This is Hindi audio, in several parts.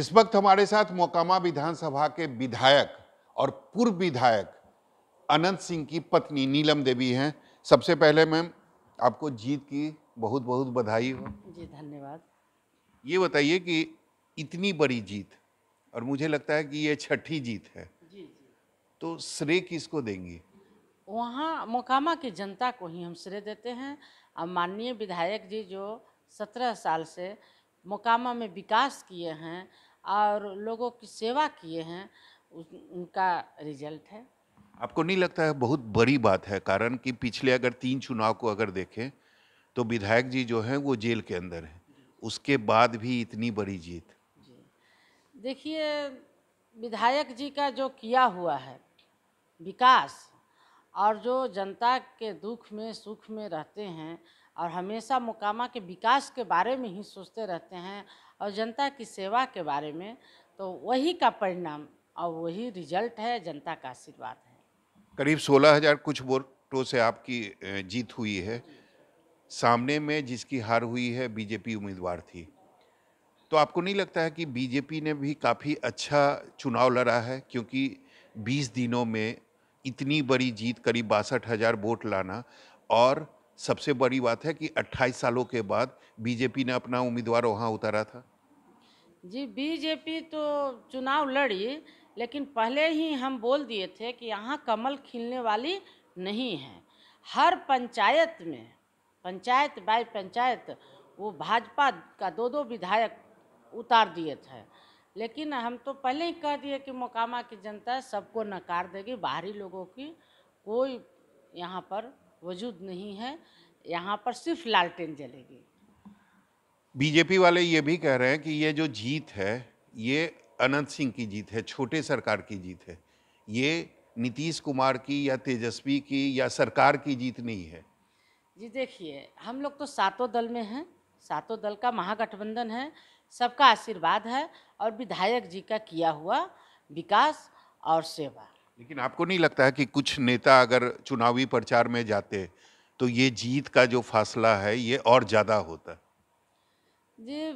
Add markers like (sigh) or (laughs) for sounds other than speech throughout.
इस वक्त हमारे साथ मोकामा विधानसभा के विधायक और पूर्व विधायक अनंत सिंह की पत्नी नीलम देवी हैं सबसे पहले मैम आपको जीत की बहुत बहुत बधाई हो जी धन्यवाद ये बताइए कि इतनी बड़ी जीत और मुझे लगता है कि ये छठी जीत है जी जी तो श्रेय किसको देंगी वहाँ मोकामा की जनता को ही हम श्रेय देते हैं और माननीय विधायक जी जो सत्रह साल से मोकामा में विकास किए हैं और लोगों की सेवा किए हैं उनका रिजल्ट है आपको नहीं लगता है बहुत बड़ी बात है कारण कि पिछले अगर तीन चुनाव को अगर देखें तो विधायक जी जो हैं वो जेल के अंदर हैं उसके बाद भी इतनी बड़ी जीत जी देखिए विधायक जी का जो किया हुआ है विकास और जो जनता के दुख में सुख में रहते हैं और हमेशा मुकामा के विकास के बारे में ही सोचते रहते हैं और जनता की सेवा के बारे में तो वही का परिणाम और वही रिजल्ट है जनता का आशीर्वाद है करीब सोलह हजार कुछ वोटों से आपकी जीत हुई है सामने में जिसकी हार हुई है बीजेपी उम्मीदवार थी तो आपको नहीं लगता है कि बीजेपी ने भी काफ़ी अच्छा चुनाव लड़ा है क्योंकि 20 दिनों में इतनी बड़ी जीत करीब बासठ हज़ार वोट लाना और सबसे बड़ी बात है कि 28 सालों के बाद बीजेपी ने अपना उम्मीदवार वहाँ उतारा था जी बीजेपी तो चुनाव लड़ी लेकिन पहले ही हम बोल दिए थे कि यहाँ कमल खिलने वाली नहीं है हर पंचायत में पंचायत बाय पंचायत वो भाजपा का दो दो विधायक उतार दिए थे लेकिन हम तो पहले ही कह दिए कि मोकामा की जनता सबको नकार देगी बाहरी लोगों की कोई यहाँ पर वजूद नहीं है यहाँ पर सिर्फ लालटेन जलेगी बीजेपी वाले ये भी कह रहे हैं कि ये जो जीत है ये अनंत सिंह की जीत है छोटे सरकार की जीत है ये नीतीश कुमार की या तेजस्वी की या सरकार की जीत नहीं है जी देखिए हम लोग तो सातों दल में हैं सातों दल का महागठबंधन है सबका आशीर्वाद है और विधायक जी का किया हुआ विकास और सेवा लेकिन आपको नहीं लगता है कि कुछ नेता अगर चुनावी प्रचार में जाते तो ये जीत का जो फासला है ये और ज़्यादा होता जी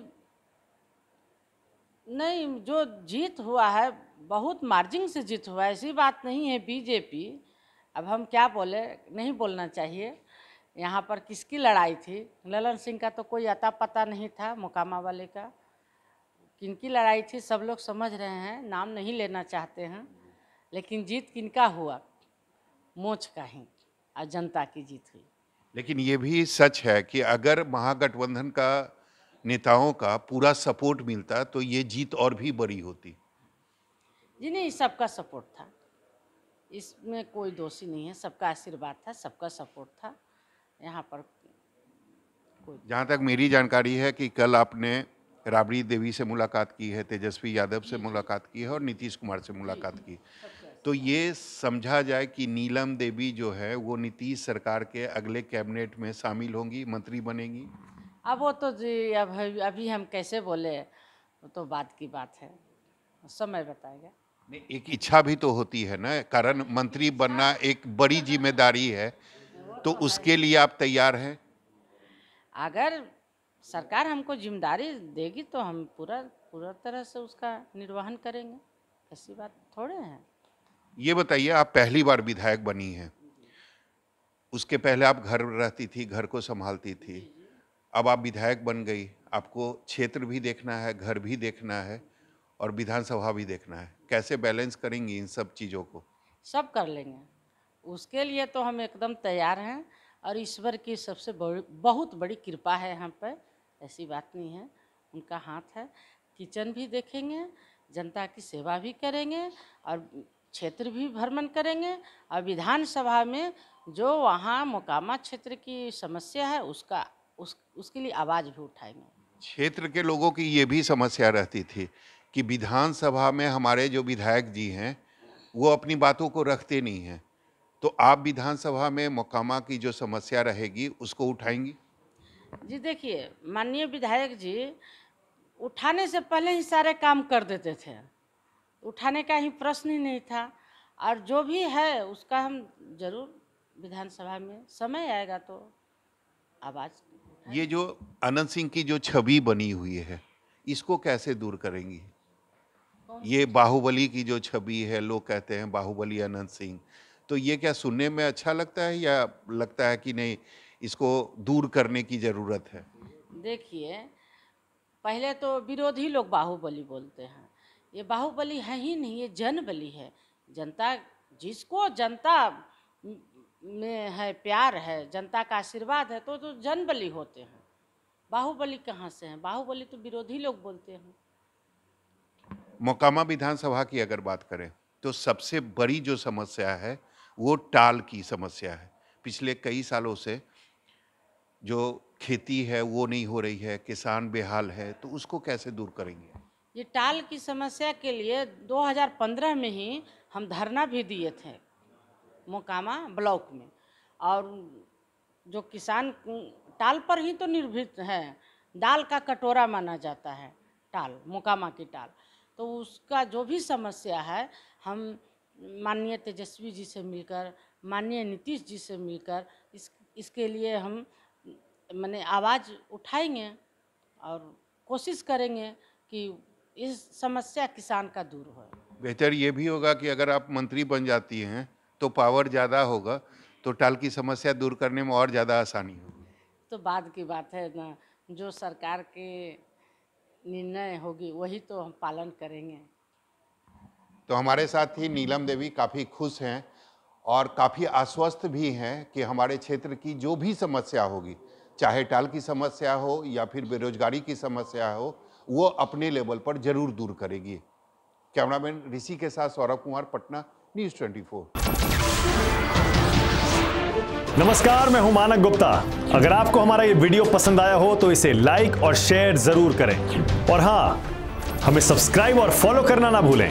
नहीं जो जीत हुआ है बहुत मार्जिन से जीत हुआ है ऐसी बात नहीं है बीजेपी अब हम क्या बोले नहीं बोलना चाहिए यहाँ पर किसकी लड़ाई थी ललन सिंह का तो कोई अता पता नहीं था मोकामा वाले का किनकी लड़ाई थी सब लोग समझ रहे हैं नाम नहीं लेना चाहते हैं लेकिन जीत किनका हुआ मोच का ही और जनता की जीत हुई लेकिन ये भी सच है कि अगर महागठबंधन का नेताओं का पूरा सपोर्ट मिलता तो ये जीत और भी बड़ी होती जी नहीं सबका सपोर्ट था इसमें कोई दोषी नहीं है सबका आशीर्वाद था सबका सपोर्ट था यहाँ पर जहाँ तक मेरी जानकारी है कि कल आपने राबड़ी देवी से मुलाकात की है तेजस्वी यादव से मुलाकात की है और नीतीश कुमार से मुलाकात की तो ये समझा जाए कि नीलम देवी जो है वो नीतीश सरकार के अगले कैबिनेट में शामिल होंगी मंत्री बनेंगी अब वो तो जी अब अभी हम कैसे बोले वो तो बात की बात है समय बताएगा नहीं एक इच्छा भी तो होती है ना कारण मंत्री बनना एक बड़ी (laughs) जिम्मेदारी है तो उसके लिए आप तैयार हैं अगर सरकार हमको जिम्मेदारी देगी तो हम पूरा पूरा तरह से उसका निर्वहन करेंगे ऐसी बात थोड़े हैं ये बताइए आप पहली बार विधायक बनी हैं उसके पहले आप घर रहती थी घर को संभालती थी अब आप विधायक बन गई आपको क्षेत्र भी देखना है घर भी देखना है और विधानसभा भी देखना है कैसे बैलेंस करेंगी इन सब चीज़ों को सब कर लेंगे उसके लिए तो हम एकदम तैयार हैं और ईश्वर की सबसे बड़ी बहुत बड़ी कृपा है हम पर ऐसी बात नहीं है उनका हाथ है किचन भी देखेंगे जनता की सेवा भी करेंगे और क्षेत्र भी भ्रमण करेंगे और विधानसभा में जो वहाँ मोकामा क्षेत्र की समस्या है उसका उस उसके लिए आवाज़ भी उठाएंगे क्षेत्र के लोगों की ये भी समस्या रहती थी कि विधानसभा में हमारे जो विधायक जी हैं वो अपनी बातों को रखते नहीं हैं तो आप विधानसभा में मोकामा की जो समस्या रहेगी उसको उठाएंगी जी देखिए माननीय विधायक जी उठाने से पहले ही सारे काम कर देते थे उठाने का ही प्रश्न ही नहीं था और जो भी है उसका हम जरूर विधानसभा में समय आएगा तो आवाज़ ये जो अनंत सिंह की जो छवि बनी हुई है इसको कैसे दूर करेंगी ये बाहुबली की जो छवि है लोग कहते हैं बाहुबली अनंत सिंह तो ये क्या सुनने में अच्छा लगता है या लगता है कि नहीं इसको दूर करने की ज़रूरत है देखिए पहले तो विरोधी लोग बाहुबली बोलते हैं ये बाहुबली है ही नहीं ये जन बलि है जनता जिसको जनता में है प्यार है जनता का आशीर्वाद है तो तो जन बली होते हैं बाहुबली कहाँ से हैं बाहुबली तो विरोधी लोग बोलते हैं मोकामा विधानसभा की अगर बात करें तो सबसे बड़ी जो समस्या है वो टाल की समस्या है पिछले कई सालों से जो खेती है वो नहीं हो रही है किसान बेहाल है तो उसको कैसे दूर करेंगे ये टाल की समस्या के लिए 2015 में ही हम धरना भी दिए थे मोकामा ब्लॉक में और जो किसान टाल पर ही तो निर्भर है दाल का कटोरा माना जाता है टाल मोकामा की टाल तो उसका जो भी समस्या है हम माननीय तेजस्वी जी से मिलकर माननीय नीतीश जी से मिलकर इस इसके लिए हम मैंने आवाज़ उठाएंगे और कोशिश करेंगे कि इस समस्या किसान का दूर हो बेहतर ये भी होगा कि अगर आप मंत्री बन जाती हैं तो पावर ज़्यादा होगा तो टाल की समस्या दूर करने में और ज़्यादा आसानी होगी तो बाद की बात है ना जो सरकार के निर्णय होगी वही तो हम पालन करेंगे तो हमारे साथ ही नीलम देवी काफ़ी खुश हैं और काफ़ी आश्वस्त भी हैं कि हमारे क्षेत्र की जो भी समस्या होगी चाहे टाल की समस्या हो या फिर बेरोजगारी की समस्या हो वो अपने लेवल पर जरूर दूर करेगी कैमरामैन ऋषि के साथ सौरभ कुमार पटना न्यूज 24 नमस्कार मैं हूं मानक गुप्ता अगर आपको हमारा ये वीडियो पसंद आया हो तो इसे लाइक और शेयर जरूर करें और हाँ हमें सब्सक्राइब और फॉलो करना ना भूलें